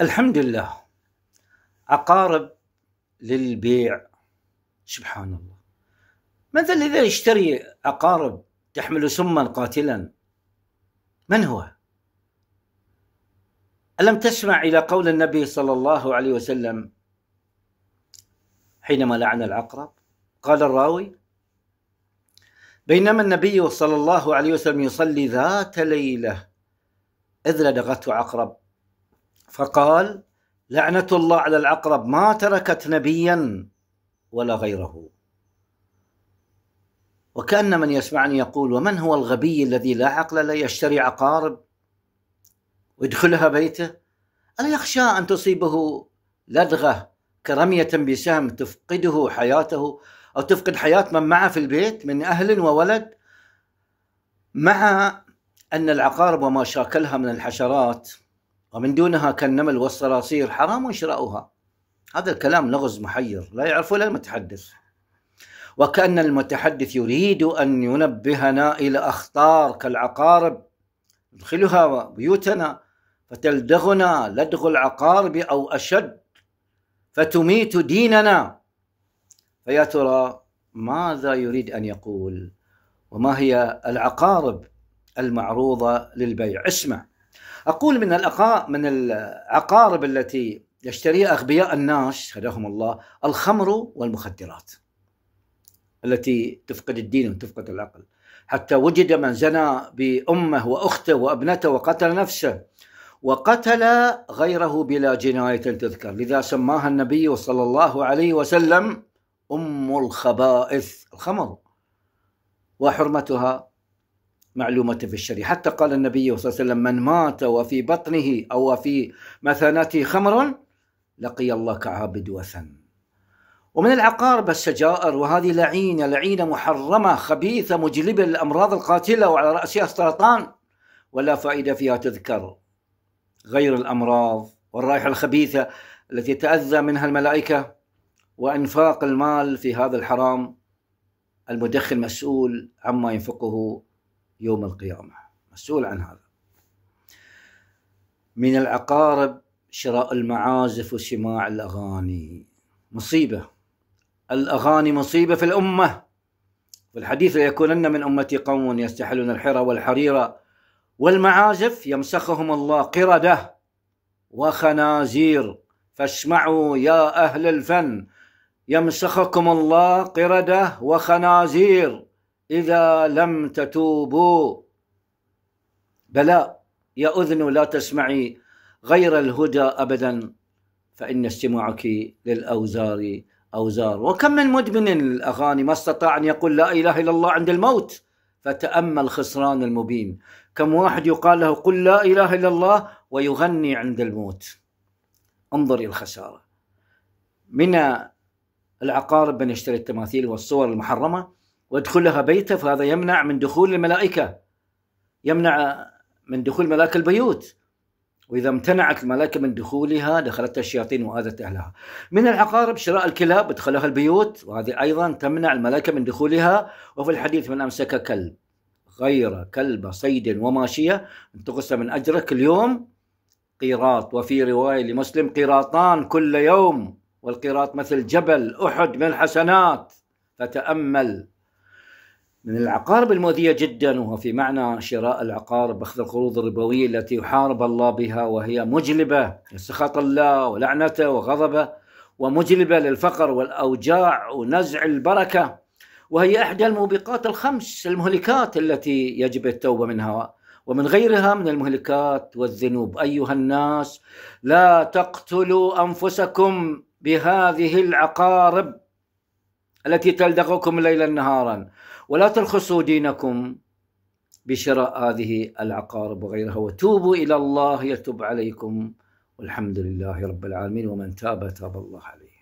الحمد لله عقارب للبيع سبحان الله من ذا الذي يشتري عقارب تحمل سما قاتلا من هو الم تسمع الى قول النبي صلى الله عليه وسلم حينما لعن العقرب قال الراوي بينما النبي صلى الله عليه وسلم يصلي ذات ليله اذ لدغته عقرب فقال لعنة الله على العقرب ما تركت نبيا ولا غيره وكأن من يسمعني يقول ومن هو الغبي الذي لا عقل له يشتري عقارب ويدخلها بيته ألا يخشى أن تصيبه لدغة كرمية بسهم تفقده حياته أو تفقد حياة من معه في البيت من أهل وولد مع أن العقارب وما شاكلها من الحشرات ومن دونها كالنمل والصراصير حرام شراؤها هذا الكلام لغز محير لا يعرفه إلا المتحدث وكأن المتحدث يريد أن ينبهنا إلى أخطار كالعقارب ندخلها بيوتنا فتلدغنا لدغ العقارب أو أشد فتميت ديننا فيا ترى ماذا يريد أن يقول وما هي العقارب المعروضة للبيع اسمع أقول من الأقاء من العقارب التي يشتريها أغبياء الناس هداهم الله الخمر والمخدرات التي تفقد الدين وتفقد العقل حتى وجد من زنى بأمه وأخته وأبنته وقتل نفسه وقتل غيره بلا جناية تذكر لذا سماها النبي صلى الله عليه وسلم أم الخبائث الخمر وحرمتها معلومة في الشريعة حتى قال النبي صلى الله عليه وسلم من مات وفي بطنه أو في مثانته خمر لقي الله كعابد وثن ومن العقارب السجائر وهذه لعينة لعينة محرمة خبيثة مجلبة للأمراض القاتلة وعلى رأسها السرطان ولا فائدة فيها تذكر غير الأمراض والرائحة الخبيثة التي تأذى منها الملائكة وإنفاق المال في هذا الحرام المدخن مسؤول عما ينفقه يوم القيامة مسؤول عن هذا من العقارب شراء المعازف وسماع الأغاني مصيبة الأغاني مصيبة في الأمة والحديث ليكونن من أمتي قوم يستحلون الحرى والحريرة والمعازف يمسخهم الله قردة وخنازير فاسمعوا يا أهل الفن يمسخكم الله قردة وخنازير إذا لم تتوبوا بلاء يا أذن لا تسمعي غير الهدى أبدا فإن استماعك للأوزار أوزار وكم من مدمن الأغاني ما استطاع أن يقول لا إله إلا الله عند الموت فتأمل خسران المبين كم واحد يقال له قل لا إله إلا الله ويغني عند الموت انظر إلى الخسارة من العقارب من يشتري التماثيل والصور المحرمة وادخلها بيته فهذا يمنع من دخول الملائكة يمنع من دخول ملاك البيوت وإذا امتنعت الملائكة من دخولها دخلتها الشياطين وآذت أهلها من العقارب شراء الكلاب ادخلها البيوت وهذه أيضا تمنع الملائكة من دخولها وفي الحديث من أمسك كلب غير كلب صيد وماشية انتقص من أجرك اليوم قيراط وفي رواية لمسلم قيراطان كل يوم والقيراط مثل جبل أحد من الحسنات فتأمل من العقارب المؤذية جدا وفي معنى شراء العقارب باخذ القروض الربوية التي يحارب الله بها وهي مجلبة لسخط الله ولعنته وغضبه ومجلبة للفقر والأوجاع ونزع البركة وهي إحدى الموبقات الخمس المهلكات التي يجب التوبة منها ومن غيرها من المهلكات والذنوب أيها الناس لا تقتلوا أنفسكم بهذه العقارب التي تلدغكم ليلا نهارا ولا ترخصوا دينكم بشراء هذه العقارب وغيرها وتوبوا إلى الله يتوب عليكم والحمد لله رب العالمين ومن تاب تاب الله عليه